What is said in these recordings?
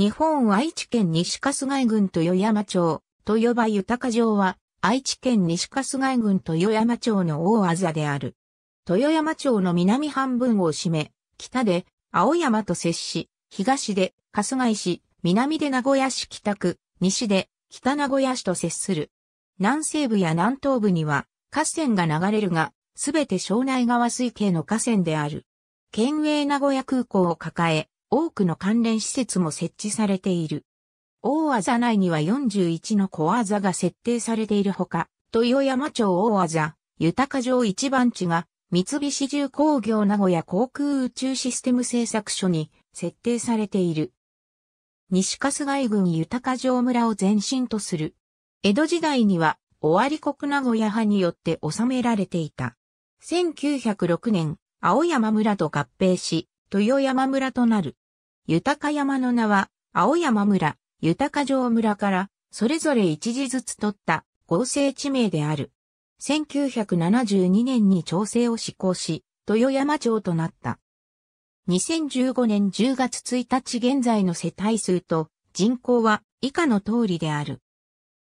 日本愛知県西春日井郡豊山町、豊場豊城は、愛知県西春日井郡豊山町の大あざである。豊山町の南半分を占め、北で青山と接し、東で春日井市、南で名古屋市北区、西で北名古屋市と接する。南西部や南東部には河川が流れるが、すべて庄内川水系の河川である。県営名古屋空港を抱え、多くの関連施設も設置されている。大技内には41の小技が設定されているほか、豊山町大技、豊城一番地が、三菱重工業名古屋航空宇宙システム製作所に設定されている。西春日郡豊城村を前身とする。江戸時代には、尾張国名古屋派によって収められていた。1906年、青山村と合併し、豊山村となる。豊山の名は、青山村、豊城村から、それぞれ一字ずつ取った合成地名である。1972年に調整を施行し、豊山町となった。2015年10月1日現在の世帯数と人口は以下の通りである。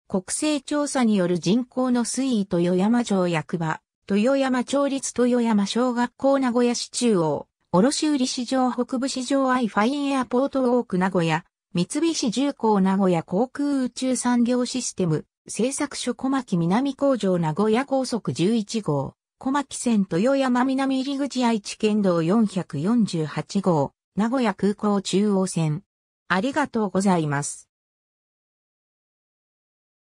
国勢調査による人口の推移豊山町役場、豊山町立豊山小学校名古屋市中央、卸売市場北部市場アイファインエアポートウォーク名古屋、三菱重工名古屋航空宇宙産業システム、製作所小牧南工場名古屋高速11号、小牧線豊山南入口愛知県道448号、名古屋空港中央線。ありがとうございます。